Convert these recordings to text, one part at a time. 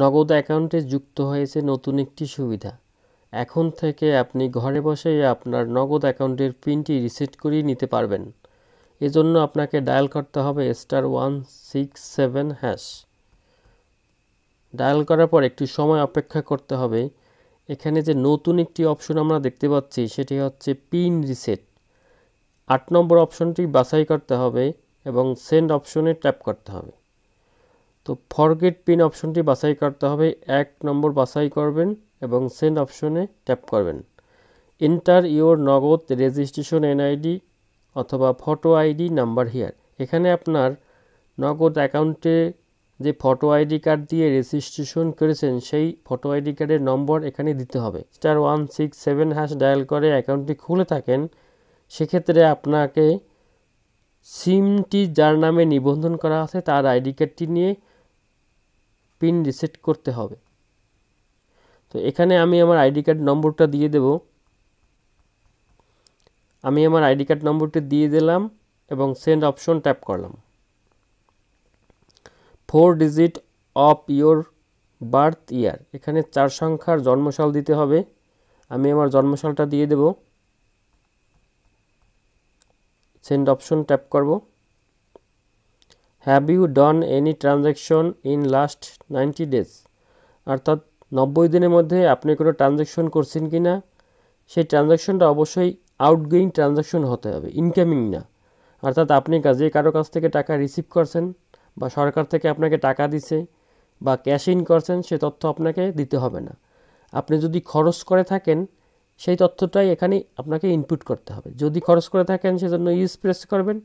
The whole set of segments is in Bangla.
নগদ অ্যাকাউন্টে যুক্ত হয়েছে নতুন একটি সুবিধা এখন থেকে আপনি ঘরে বসেই আপনার নগদ অ্যাকাউন্টের পিনটি রিসেট করিয়ে নিতে পারবেন এজন্য আপনাকে ডায়াল করতে হবে star one six seven hash dial করার পর একটু সময় অপেক্ষা করতে হবে এখানে যে নতুন একটি অপশন আমরা দেখতে পাচ্ছি সেটি হচ্ছে পিন রিসেট আট নম্বর অপশনটি বাছাই করতে হবে এবং সেন্ড অপশনে ট্যাপ করতে হবে তো ফরগেট পিন অপশনটি বাছাই করতে হবে এক নম্বর বাছাই করবেন এবং সেন্ড অপশনে ট্যাপ করবেন enter your Nagad registration NID অথবা ফটো আইডি নাম্বার হিয়ার এখানে আপনার নগদ অ্যাকাউন্টে যে ফটো আইডি কার্ড দিয়ে রেজিস্ট্রেশন করেছেন সেই ফটো আইডি কার্ডের নম্বর এখানে দিতে হবে star one six seven hash dial করে অ্যাকাউন্টটি খুলে থাকেন সেক্ষেত্রে আপনাকে সিমটি যার নামে নিবন্ধন করা আছে তার আইডি কার্ডটি নিয়ে পিন রিসেট করতে হবে তো এখানে আমি আমার আইডি কার্ড নম্বরটা দিয়ে দেব আমি আমার আইডি কার্ড নম্বরটি দিয়ে দিলাম এবং সেন্ড অপশন ট্যাপ করলাম four digit of your birth year এখানে চার সংখ্যার জন্মসাল দিতে হবে আমি আমার জন্মসালটা দিয়ে দেব সেন্ড অপশন ট্যাপ করবো have you done any transaction in last ninety days অর্থাৎ নব্বই দিনের মধ্যে আপনি কোনো ট্রানজ্যাকশন করছেন কি না সেই ট্রানজ্যাকশনটা অবশ্যই আউটগোয়িং ট্রানজ্যাকশন হতে হবে ইনকামিং না অর্থাৎ আপনি কাজে কারো কাছ থেকে টাকা রিসিভ করছেন বা সরকার থেকে আপনাকে টাকা দিছে বা ক্যাশ ইন করছেন সে তথ্য আপনাকে দিতে হবে না আপনি যদি খরচ করে থাকেন সেই তথ্যটাই এখানে আপনাকে ইনপুট করতে হবে যদি খরচ করে থাকেন সেজন্য ইউজ প্রেস করবেন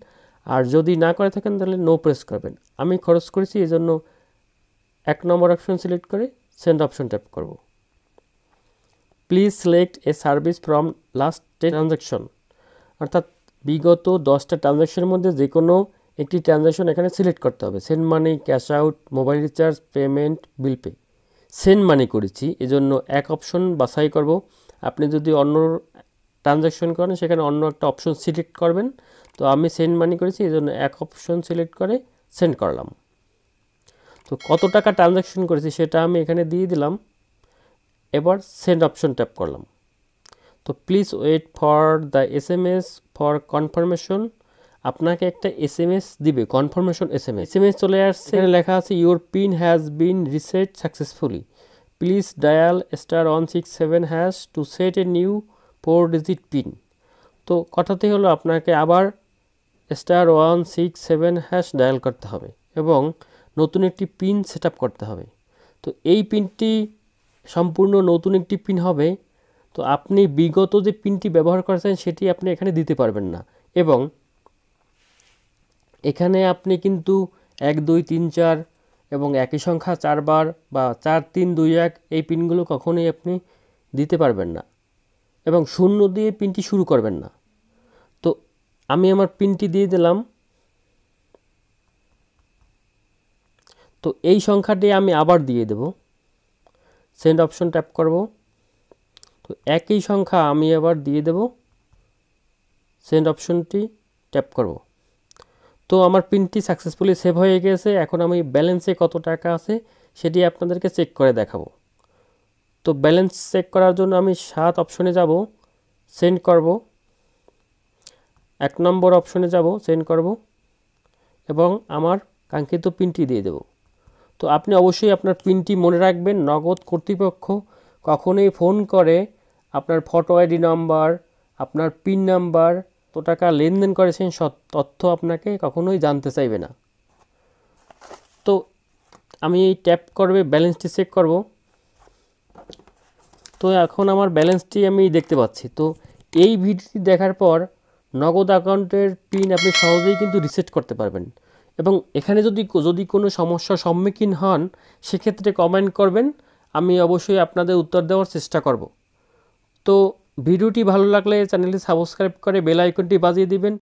আর যদি না করে থাকেন তাহলে নো প্রেস করবেন আমি খরচ করেছি এই জন্য এক নম্বর অপশন সিলেক্ট করে সেন্ড অপশন ট্যাপ করব please select a service from last ten transaction অর্থাৎ বিগত দশটা ট্রানজ্যাকশনের মধ্যে যে কোনো একটি ট্রানজ্যাকশন এখানে সিলেক্ট করতে হবে send money cash out mobile recharge payment bill pay send money করেছি এজন্য এক অপশন বাছাই করব আপনি যদি অন্য ট্রানজ্যাকশন করেন সেখানে অন্য একটা অপশন সিলেক্ট করবেন তো আমি সেন্ড মানি করেছি এই জন্য এক অপশন সিলেক্ট করে সেন্ড করলাম তো কত টাকা ট্রানজ্যাকশন করেছি সেটা আমি এখানে দিয়ে দিলাম এবার সেন্ড অপশন ট্যাপ করলাম তো please wait for the S M S for confirmation আপনাকে একটা এস এম এস দিবে confirmation S M S S M S চলে আসছে এখানে লেখা আছে your PIN has been reset successfully please dial star one six seven hash to set a new four digit PIN তো কথাটি হলো আপনাকে আবার star one six seven hash dial করতে হবে এবং নতুন একটি পিন সেট করতে হবে তো এই পিনটি সম্পূর্ণ নতুন একটি পিন হবে তো আপনি বিগত যে পিনটি ব্যবহার করেছেন সেটি আপনি এখানে দিতে পারবেন না এবং এখানে আপনি কিন্তু এক দুই তিন চার এবং একই সংখ্যা চারবার বা চার তিন দুই এক এই পিনগুলো কখনোই আপনি দিতে পারবেন না এবং শূন্য দিয়ে পিনটি শুরু করবেন না তো আমি আমার পিনটি দিয়ে দিলাম তো এই সংখ্যাটি আমি আবার দিয়ে দেব সেন্ড অপশন ট্যাপ করব তো একই সংখ্যা আমি আবার দিয়ে দেব সেন্ড অপশনটি ট্যাপ করব তো আমার পিনটি সাকসেসফুলি সেভ হয়ে গেছে এখন আমি ব্যালেন্সে কত টাকা আছে সেটি আপনাদেরকে চেক করে দেখাবো তো ব্যালেন্স চেক করার জন্য আমি সাত অপশনে যাব সেন্ড করব এক নম্বর অপশনে যাব সেন্ড করব এবং আমার কাঙ্ক্ষিত পিনটি দিয়ে দেব তো আপনি অবশ্যই আপনার পিনটি মনে রাখবেন নগদ কর্তৃপক্ষ কখনোই ফোন করে আপনার ফটো আইডি নাম্বার আপনার পিন নাম্বার তো টাকা লেনদেন করেছেন তথ্য আপনাকে কখনোই জানতে চাইবে না তো আমি এই ট্যাপ করবে ব্যালেন্সটি চেক করবো তো এখন আমার ব্যালেন্সটি আমি দেখতে পাচ্ছি তো এই ভিডিওটি দেখার পর নগদ অ্যাকাউন্টের পিন আপনি সহজেই কিন্তু রিসেট করতে পারবেন এবং এখানে যদি যদি কোনো সমস্যার সম্মুখীন হন সেক্ষেত্রে কমেন্ট করবেন আমি অবশ্যই আপনাদের উত্তর দেওয়ার চেষ্টা করব তো ভিডিওটি ভালো লাগলে চ্যানেলটি সাবস্ক্রাইব করে বেল আইকনটি বাজিয়ে দিবেন